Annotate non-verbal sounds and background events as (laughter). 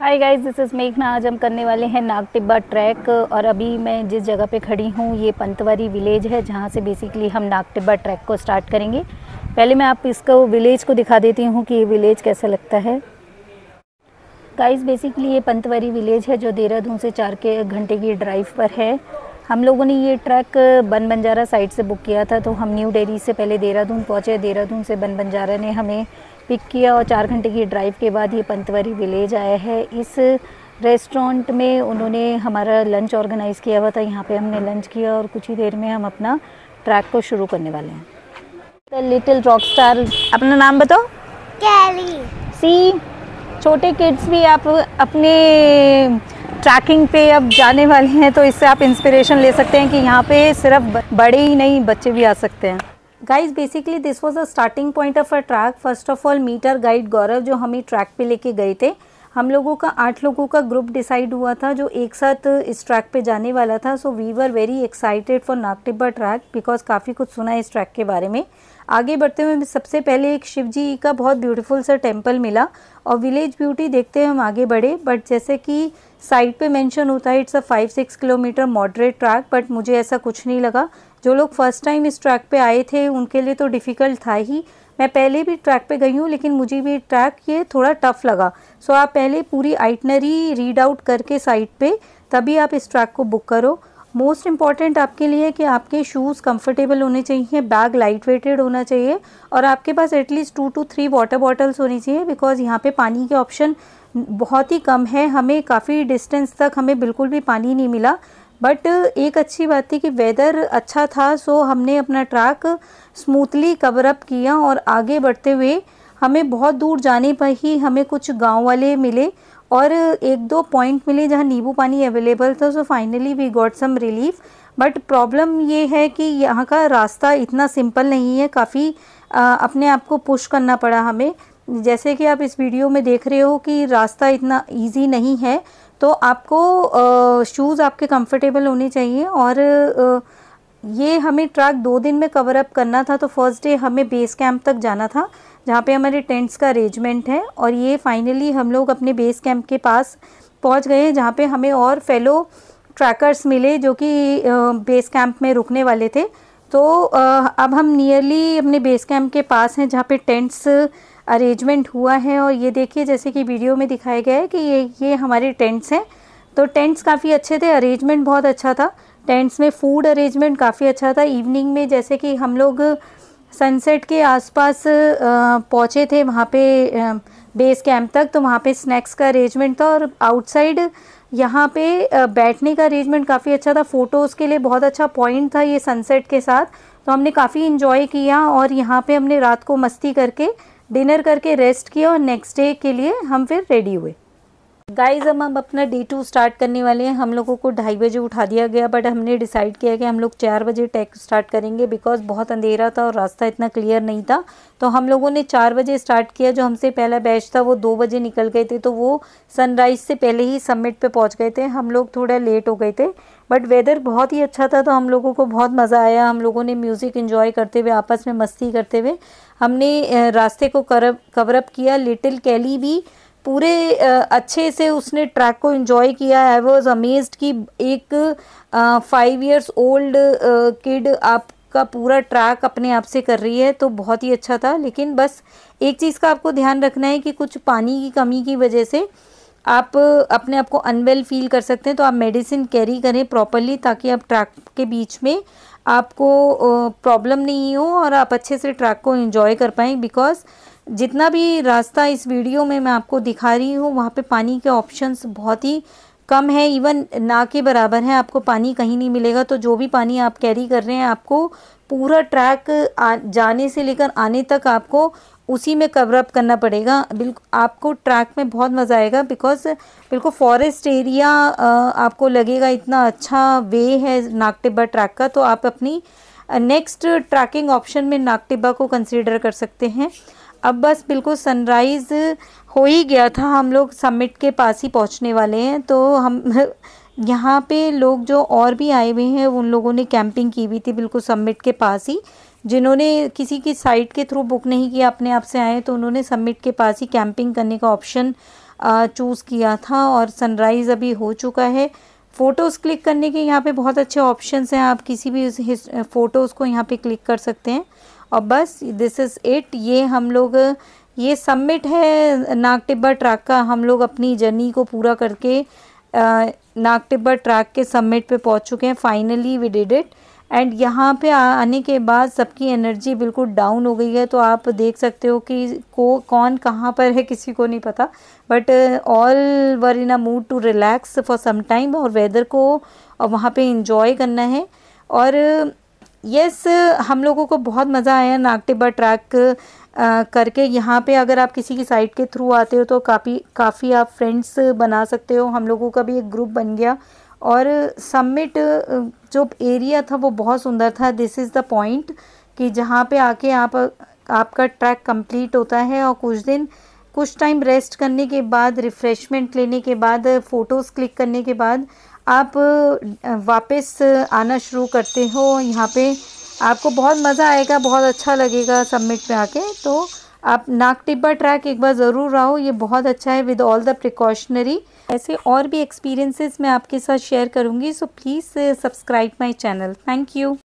hi guys this is मेघना आज हम करने वाले हैं नाग टिब्बा ट्रैक और अभी मैं जिस जगह पे खड़ी हूँ ये पंतवारी विलेज है जहाँ से बेसिकली हम नाग टिब्बा ट्रैक को स्टार्ट करेंगे पहले मैं आप इसका विलेज को दिखा देती हूँ कि ये विलेज कैसा लगता है गाइस बेसिकली ये पंतवारी विलेज है जो देहरादून से चार के घंटे की ड्राइव पर है हम लोगों ने ये ट्रैक बन बंजारा साइड से बुक किया था तो हम न्यू डेली से पहले देहरादून पहुँचे देहरादून से बन बंजारा ने हमें पिक किया और चार घंटे की ड्राइव के बाद ये पंतवरी विलेज आया है इस रेस्टोरेंट में उन्होंने हमारा लंच ऑर्गेनाइज़ किया हुआ था यहाँ पे हमने लंच किया और कुछ ही देर में हम अपना ट्रैक को शुरू करने वाले हैं द लिटिल रॉक स्टार अपना नाम बताओ कैली सी छोटे किड्स भी आप अपने ट्रैकिंग पे अब जाने वाले हैं तो इससे आप इंस्पिरेशन ले सकते हैं कि यहाँ पे सिर्फ बड़े ही नहीं बच्चे भी आ सकते हैं guys basically this was a starting point of a trek first of all meet our guide Gaurav जो हमें ट्रैक पे लेके गए थे हम लोगों का आठ लोगों का ग्रुप डिसाइड हुआ था जो एक साथ इस ट्रैक पे जाने वाला था so we were very excited for Nagtibba trek because काफ़ी कुछ सुना है इस ट्रैक के बारे में आगे बढ़ते हुए सबसे पहले एक शिव जी का बहुत ब्यूटीफुल सा टेम्पल मिला और विलेज ब्यूटी देखते हुए हम आगे बढ़े बट जैसे कि साइड पे मेंशन होता है it's a five six kilometre moderate trek but मुझे ऐसा कुछ नहीं लगा जो लोग फ़र्स्ट टाइम इस ट्रैक पे आए थे उनके लिए तो डिफ़िकल्ट था ही मैं पहले भी ट्रैक पे गई हूँ लेकिन मुझे भी ट्रैक ये थोड़ा टफ लगा सो आप पहले पूरी आइटनरी रीड आउट करके साइट पे तभी आप इस ट्रैक को बुक करो मोस्ट इम्पॉर्टेंट आपके लिए कि आपके शूज़ कंफर्टेबल होने चाहिए बैग लाइट वेटेड होना चाहिए और आपके पास at least two two three water bottles होनी चाहिए बिकॉज़ यहाँ पे पानी के ऑप्शन बहुत ही कम है हमें काफ़ी डिस्टेंस तक हमें बिल्कुल भी पानी नहीं मिला बट एक अच्छी बात थी कि वेदर अच्छा था सो हमने अपना ट्रैक स्मूथली कवर अप किया और आगे बढ़ते हुए हमें बहुत दूर जाने पर ही हमें कुछ गांव वाले मिले और एक दो पॉइंट मिले जहां नींबू पानी अवेलेबल था so finally we got some relief but problem ये है कि यहाँ का रास्ता इतना सिंपल नहीं है काफ़ी अपने आप को पुश करना पड़ा हमें जैसे कि आप इस वीडियो में देख रहे हो कि रास्ता इतना इजी नहीं है तो आपको शूज़ आपके कंफर्टेबल होने चाहिए और आ, ये हमें ट्रैक दो दिन में कवर अप करना था तो फर्स्ट डे हमें बेस कैंप तक जाना था जहाँ पे हमारे टेंट्स का अरेंजमेंट है और ये फाइनली हम लोग अपने बेस कैंप के पास पहुँच गए हैं जहाँ पर हमें और फेलो ट्रैकर्स मिले जो कि बेस कैंप में रुकने वाले थे तो अब हम नियरली अपने बेस कैंप के पास हैं जहाँ पे टेंट्स अरेंजमेंट हुआ है और ये देखिए जैसे कि वीडियो में दिखाया गया है कि ये ये हमारे टेंट्स हैं तो टेंट्स काफ़ी अच्छे थे अरेंजमेंट बहुत अच्छा था टेंट्स में फूड अरेंजमेंट काफ़ी अच्छा था इवनिंग में जैसे कि हम लोग सनसेट के आसपास पहुँचे थे वहाँ पे बेस कैंप तक तो वहाँ पे स्नैक्स का अरेंजमेंट था और आउटसाइड यहाँ पे बैठने का अरेंजमेंट काफ़ी अच्छा था फ़ोटोज़ के लिए बहुत अच्छा पॉइंट था ये सनसेट के साथ तो हमने काफ़ी इन्जॉय किया और यहाँ पे हमने रात को मस्ती करके डिनर करके रेस्ट किया और नेक्स्ट डे के लिए हम फिर रेडी हुए गाइज हम हम अपना डे टू स्टार्ट करने वाले हैं हम लोगों को ढाई बजे उठा दिया गया बट हमने डिसाइड किया कि हम लोग चार बजे टैक स्टार्ट करेंगे बिकॉज बहुत अंधेरा था और रास्ता इतना क्लियर नहीं था तो हम लोगों ने चार बजे स्टार्ट किया जो हमसे पहला बैच था वो दो बजे निकल गए थे तो वो सनराइज़ से पहले ही समिट पर पहुँच गए थे हम लोग थोड़ा लेट हो गए थे बट वेदर बहुत ही अच्छा था तो हम लोगों को बहुत मज़ा आया हम लोगों ने म्यूज़िक इन्जॉय करते हुए आपस में मस्ती करते हुए हमने रास्ते को कवरअप किया लिटिल कैली भी पूरे अच्छे से उसने ट्रैक को इन्जॉय किया आई वॉज अमेज्ड कि एक फाइव ईयर्स ओल्ड किड आप का पूरा ट्रैक अपने आप से कर रही है तो बहुत ही अच्छा था लेकिन बस एक चीज़ का आपको ध्यान रखना है कि कुछ पानी की कमी की वजह से आप अपने आप को अनवेल फील कर सकते हैं तो आप मेडिसिन कैरी करें प्रॉपरली ताकि आप ट्रैक के बीच में आपको प्रॉब्लम नहीं हो और आप अच्छे से ट्रैक को इन्जॉय कर पाएँ बिकॉज़ जितना भी रास्ता इस वीडियो में मैं आपको दिखा रही हूँ वहाँ पे पानी के ऑप्शंस बहुत ही कम है इवन ना के बराबर है आपको पानी कहीं नहीं मिलेगा तो जो भी पानी आप कैरी कर रहे हैं आपको पूरा ट्रैक आ, जाने से लेकर आने तक आपको उसी में कवर अप करना पड़ेगा बिल्कुल आपको ट्रैक में बहुत मज़ा आएगा बिकॉज बिल्कुल फॉरेस्ट एरिया आपको लगेगा इतना अच्छा वे है नागटिब्बा ट्रैक का तो आप अपनी नेक्स्ट ट्रैकिंग ऑप्शन में नागटिब्बा को कंसिडर कर सकते हैं अब बस बिल्कुल सनराइज़ हो ही गया था हम लोग समिट के पास ही पहुंचने वाले हैं तो हम (laughs) यहाँ पे लोग जो और भी आए हुए हैं उन लोगों ने कैंपिंग की हुई थी बिल्कुल समिट के पास ही जिन्होंने किसी की साइट के थ्रू बुक नहीं किया अपने आप से आए तो उन्होंने समिट के पास ही कैंपिंग करने का ऑप्शन चूज़ किया था और सनराइज़ अभी हो चुका है फ़ोटोज़ क्लिक करने के यहाँ पे बहुत अच्छे ऑप्शंस हैं आप किसी भी फ़ोटोज़ को यहाँ पे क्लिक कर सकते हैं और बस दिस इज़ इट ये हम लोग ये सम्मिट है नाग टिब्बा ट्रैक का हम लोग अपनी जर्नी को पूरा करके नाग टिब्बा ट्रैक के सबमिट पे पहुंच चुके हैं finally we did it and यहाँ पे आने के बाद सबकी एनर्जी बिल्कुल डाउन हो गई है तो आप देख सकते हो कि को कौन कहाँ पर है किसी को नहीं पता but all were in a mood to relax for some time और वेदर को और वहाँ पे इंजॉय करना है और यस हम लोगों को बहुत मज़ा आया नाग टिब्बा ट्रैक करके यहाँ पे अगर आप किसी की साइट के थ्रू आते हो तो काफ़ी काफ़ी आप फ्रेंड्स बना सकते हो हम लोगों का भी एक ग्रुप बन गया और समिट जो एरिया था वो बहुत सुंदर था दिस इज़ द पॉइंट कि जहाँ पे आके आप आपका ट्रैक कंप्लीट होता है और कुछ दिन कुछ टाइम रेस्ट करने के बाद रिफ़्रेशमेंट लेने के बाद फ़ोटोज़ क्लिक करने के बाद आप वापस आना शुरू करते हो यहाँ पे आपको बहुत मज़ा आएगा बहुत अच्छा लगेगा सबमिट में आके तो आप नाक टिब्बा ट्रैक एक बार ज़रूर आओ ये बहुत अच्छा है विद ऑल द प्रिकॉशनरी ऐसे और भी एक्सपीरियंसेस मैं आपके साथ शेयर करूँगी so please subscribe my channel thank you